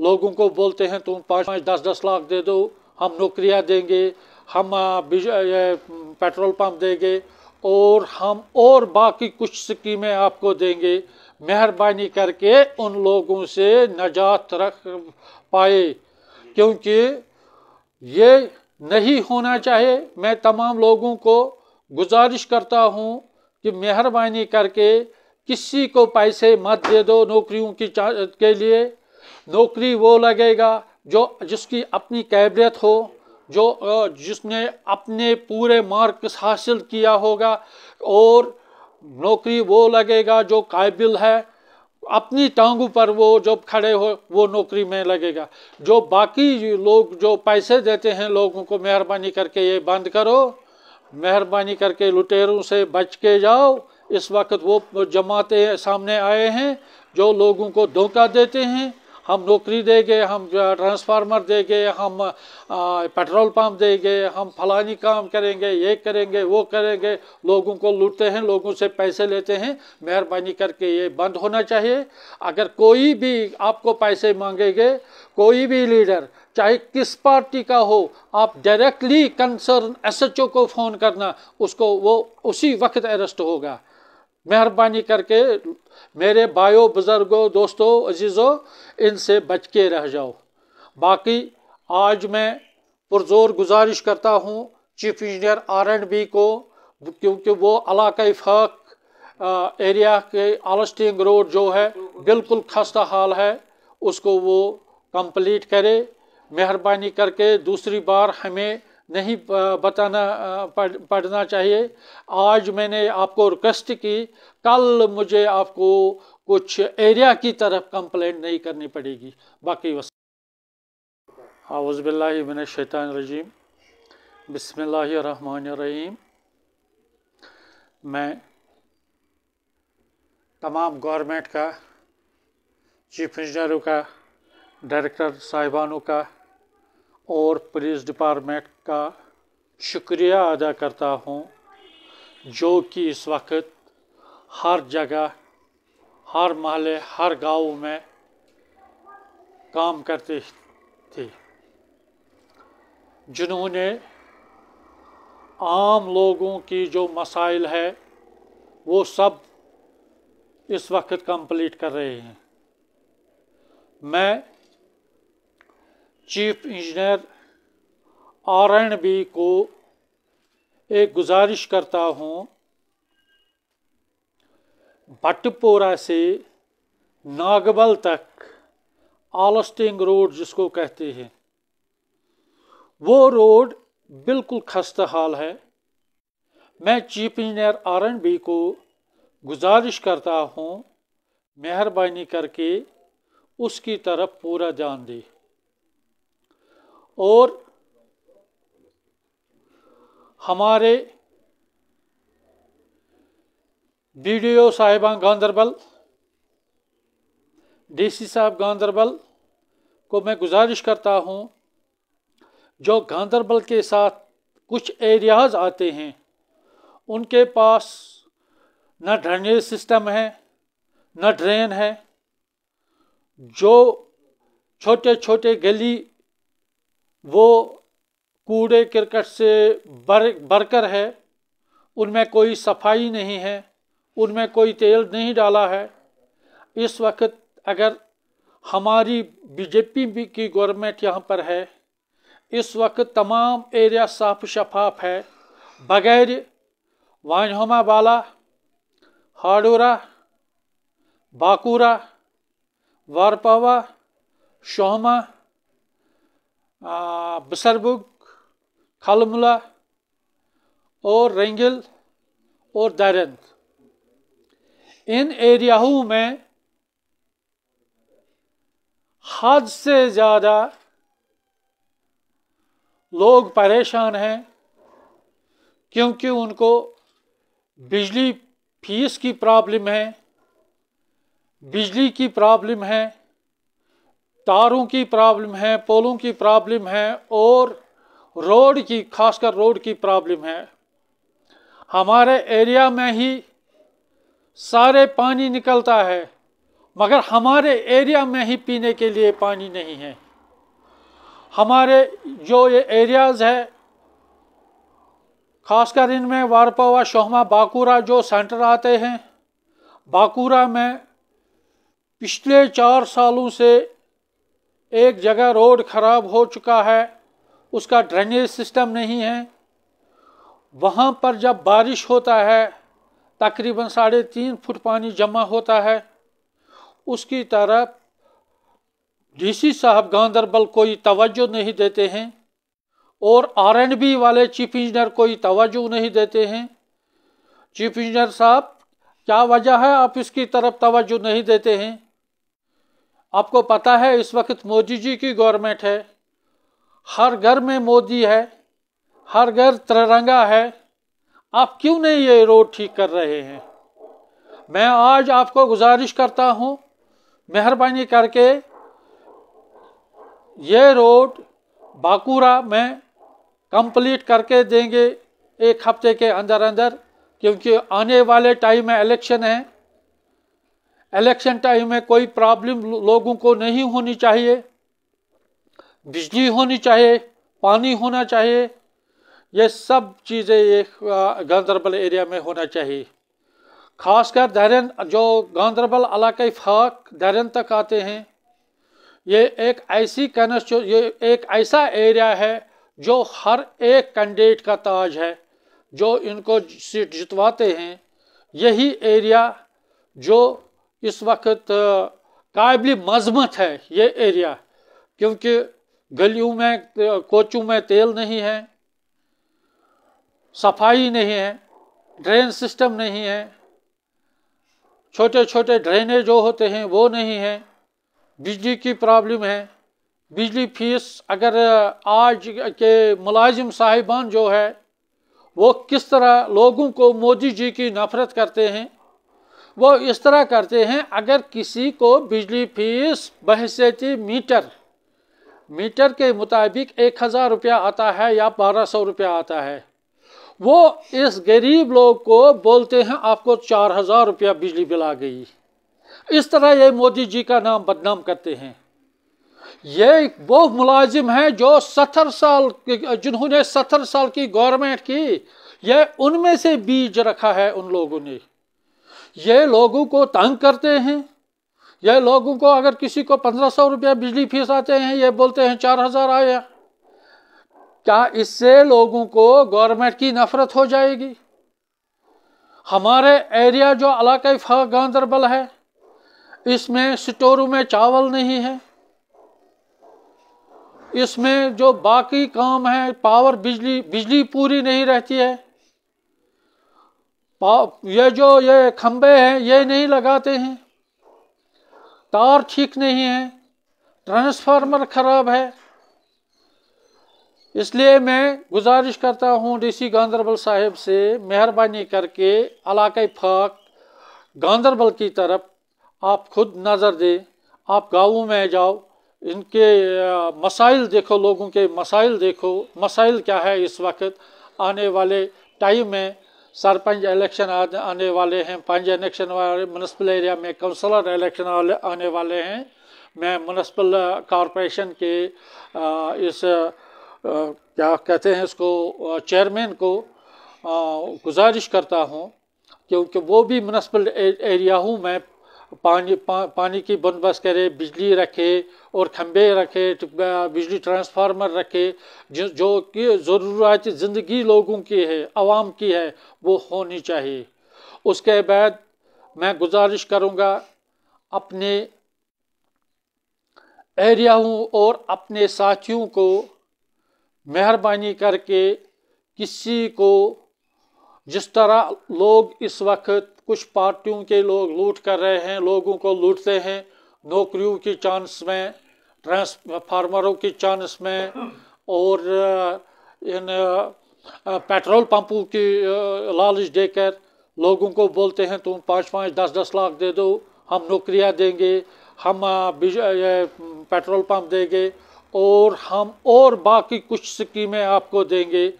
लोगों को बोलते हैं तुम पाँच पाँच दस दस लाख दे दो हम नौकरियाँ देंगे हम पेट्रोल पंप देंगे और हम और बाकी कुछ स्कीमें आपको देंगे मेहरबानी करके उन लोगों से नजात रख पाए क्योंकि ये नहीं होना चाहिए मैं तमाम लोगों को गुजारिश करता हूँ कि मेहरबानी करके किसी को पैसे मत दे दो नौकरियों की के लिए नौकरी वो लगेगा जो जिसकी अपनी कैबियत हो जो जिसने अपने पूरे मार्क्स हासिल किया होगा और नौकरी वो लगेगा जो काबिल है अपनी टांगों पर वो जब खड़े हो वो नौकरी में लगेगा जो बाकी लोग जो पैसे देते हैं लोगों को मेहरबानी करके ये बंद करो मेहरबानी करके लुटेरों से बच के जाओ इस वक्त वो जमाते सामने आए हैं जो लोगों को धोखा देते हैं हम नौकरी देंगे हम ट्रांसफार्मर देंगे हम पेट्रोल पंप देंगे हम फलानी काम करेंगे ये करेंगे वो करेंगे लोगों को लूटते हैं लोगों से पैसे लेते हैं मेहरबानी करके ये बंद होना चाहिए अगर कोई भी आपको पैसे मांगेंगे कोई भी लीडर चाहे किस पार्टी का हो आप डायरेक्टली कंसर्न एसएचओ को फ़ोन करना उसको वो उसी वक्त अरेस्ट होगा मेहरबानी करके मेरे बायो बुज़र्गों दोस्तों अजीज़ों इनसे बच के रह जाओ बाकी आज मैं पुरजोर गुजारिश करता हूँ chief engineer R and B को क्योंकि वो अलाका फाक एरिया के आलस्टिंग रोड जो है बिल्कुल खस्ता हाल है उसको वो कंप्लीट करे मेहरबानी करके दूसरी बार हमें नहीं बताना पढ़ना चाहिए आज मैंने आपको रिक्वेस्ट की कल मुझे आपको कुछ एरिया की तरफ कंप्लेंट नहीं करनी पड़ेगी बाकी वस मन शैतान रजीम बसमीम मैं तमाम गवर्नमेंट का चीफ इंजीनियरों का डायरेक्टर साहिबानों का और पुलिस डिपार्टमेंट का शुक्रिया अदा करता हूँ जो कि इस वक्त हर जगह हर महल हर गांव में काम करते थे जिन्होंने आम लोगों की जो मसाइल है वो सब इस वक्त कंप्लीट कर रहे हैं मैं chief engineer R and B को एक गुजारिश करता हूँ भट्टपोरा से नागबल तक आलस्टिंग रोड जिसको कहते हैं वो रोड बिल्कुल खस्ता हाल है मैं chief engineer R and B को गुजारिश करता हूँ मेहरबानी करके उसकी तरफ पूरा ध्यान दें और हमारे बी डी ओ साहिबा गांधरबल डी सी साहब गांधरबल को मैं गुजारिश करता हूँ जो गांधरबल के साथ कुछ एरियाज आते हैं उनके पास न ड्रेनेज सिस्टम है न ड्रेन है जो छोटे छोटे गली वो कूड़े क्रिकेट से बर बरकर है उनमें कोई सफाई नहीं है उनमें कोई तेल नहीं डाला है इस वक्त अगर हमारी बीजेपी भी की गवर्नमेंट यहाँ पर है इस वक्त तमाम एरिया साफ शफाफ है बगैर वानहोमा वाला हाडोरा बाकुरा वारपावा शोमा हाँ, बसरबुग खालमुला और रेंगिल और दारंद इन एरियाओं में हद से ज़्यादा लोग परेशान हैं क्योंकि उनको बिजली फीस की प्रॉब्लम है बिजली की प्रॉब्लम है तारों की प्रॉब्लम है पोलों की प्रॉब्लम है और रोड की खासकर रोड की प्रॉब्लम है हमारे एरिया में ही सारे पानी निकलता है मगर हमारे एरिया में ही पीने के लिए पानी नहीं है हमारे जो ये एरियाज़ है खासकर इनमें वारपावा शोहमा बाकुरा जो सेंटर आते हैं बाकुरा में पिछले चार सालों से एक जगह रोड ख़राब हो चुका है उसका ड्रेनेज सिस्टम नहीं है वहाँ पर जब बारिश होता है तकरीबन साढ़े तीन फुट पानी जमा होता है उसकी तरफ डीसी साहब गांधरबल कोई तवज्जो नहीं देते हैं और आरएनबी वाले चीफ इंजीनियर कोई तवज्जो नहीं देते हैं चीफ इंजीनियर साहब क्या वजह है आप इसकी तरफ तवज्जो नहीं देते हैं आपको पता है इस वक्त मोदी जी की गवर्नमेंट है हर घर में मोदी है हर घर तिरंगा है आप क्यों नहीं ये रोड ठीक कर रहे हैं मैं आज आपको गुजारिश करता हूँ मेहरबानी करके ये रोड बाकुरा में कंप्लीट करके देंगे एक हफ्ते के अंदर अंदर क्योंकि आने वाले टाइम में इलेक्शन है इलेक्शन टाइम में कोई प्रॉब्लम लोगों को नहीं होनी चाहिए बिजली होनी चाहिए पानी होना चाहिए ये सब चीज़ें ये गांधरबल एरिया में होना चाहिए खासकर कर जो गांधरबल इलाके फाक धैरन तक आते हैं ये एक ऐसी ये एक ऐसा एरिया है जो हर एक कैंडिडेट का ताज है जो इनको सीट जितवाते हैं यही एरिया जो इस वक्त काबिल मजमत है ये एरिया क्योंकि गलियों में कोचों में तेल नहीं है सफाई नहीं है ड्रेन सिस्टम नहीं है छोटे छोटे ड्रेनेज जो होते हैं वो नहीं है बिजली की प्रॉब्लम है बिजली फीस अगर आज के मुलाजिम साहिबान जो है वो किस तरह लोगों को मोदी जी की नफ़रत करते हैं वो इस तरह करते हैं अगर किसी को बिजली फीस बहसीती मीटर मीटर के मुताबिक एक हज़ार रुपया आता है या बारह सौ रुपया आता है वो इस गरीब लोग को बोलते हैं आपको चार हज़ार रुपया बिजली बिल आ गई इस तरह ये मोदी जी का नाम बदनाम करते हैं ये वो मुलाजिम हैं जो सत्तर साल जिन्होंने सत्तर साल की गवर्नमेंट की यह उनमें से बीज रखा है उन लोगों ने ये लोगों को तंग करते हैं ये लोगों को अगर किसी को पंद्रह सौ रुपया बिजली फीस आते हैं ये बोलते हैं चार हजार आया क्या इससे लोगों को गवर्नमेंट की नफरत हो जाएगी हमारे एरिया जो इलाका गांधरबल है इसमें स्टोर में चावल नहीं है इसमें जो बाकी काम है पावर बिजली बिजली पूरी नहीं रहती है ये जो ये खम्भे हैं ये नहीं लगाते हैं तार ठीक नहीं है ट्रांसफार्मर खराब है इसलिए मैं गुजारिश करता हूँ डीसी गांधरबल साहब से मेहरबानी करके इलाकई फाक गांधरबल की तरफ आप खुद नज़र दें आप गाँव में जाओ इनके मसाइल देखो लोगों के मसाइल देखो मसाइल क्या है इस वक्त आने वाले टाइम में सरपंच इलेक्शन आने वाले हैं पंच इलेक्शन वाले म्यूनसिपल एरिया में काउंसलर इलेक्शन वाले आने वाले हैं मैं म्यूनसिपल कॉरपोरेशन के इस क्या कहते हैं इसको चेयरमैन को गुजारिश करता हूँ क्योंकि वो भी म्यूनसिपल एरिया हूँ मैं पानी पा, पानी की बंदोबस्त करे बिजली रखे और खम्भे रखे बिजली ट्रांसफार्मर रखे जो जो कि ज़रूरत ज़िंदगी लोगों की है आवाम की है वो होनी चाहिए उसके बाद मैं गुजारिश करूँगा अपने एरियाओं और अपने साथियों को मेहरबानी करके किसी को जिस तरह लोग इस वक्त कुछ पार्टियों के लोग लूट कर रहे हैं लोगों को लूटते हैं नौकरियों की चांस में ट्रांस फार्मरों की चांस में और इन पेट्रोल पंपों की लालच देकर लोगों को बोलते हैं तुम पाँच पाँच दस दस लाख दे दो हम नौकरियां देंगे हम पेट्रोल पंप देंगे और हम और बाकी कुछ स्कीमें आपको देंगे